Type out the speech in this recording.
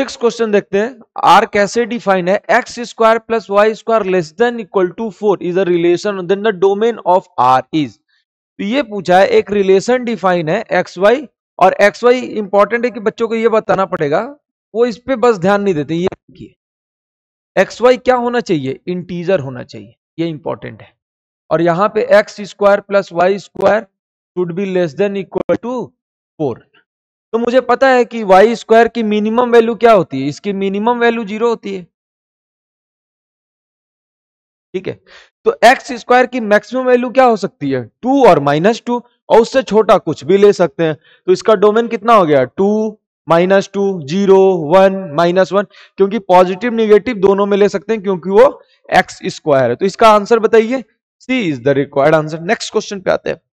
six question देखते हैं are कैसे डिफाइन है x square plus y square less than equal to four is a relation then the domain of R is तो ये पूछा है एक रिलेशन डिफाइन है एक्स वाई और एक्स वाई इंपॉर्टेंट है कि बच्चों को ये बताना पड़ेगा वो इस पे बस ध्यान नहीं देते ये देखिए एक्स वाई क्या होना चाहिए इंटीजर होना चाहिए ये इंपॉर्टेंट है और यहाँ पे x square plus y square should be less than equal to four तो मुझे पता है कि वाई स्क्वायर की मिनिमम वैल्यू क्या होती है इसकी मिनिमम वैल्यू जीरो होती है ठीक है तो एक्स स्क्वायर की मैक्सिमम वैल्यू क्या हो सकती है टू और माइनस टू और उससे छोटा कुछ भी ले सकते हैं तो इसका डोमेन कितना हो गया two minus two zero one minus one क्योंकि पॉजिटिव निगेटिव दोनों में ले सकते हैं क्योंकि वो एक्स स्क्वायर है तो इसका आंसर बताइए C is the required answer next question पे आते हैं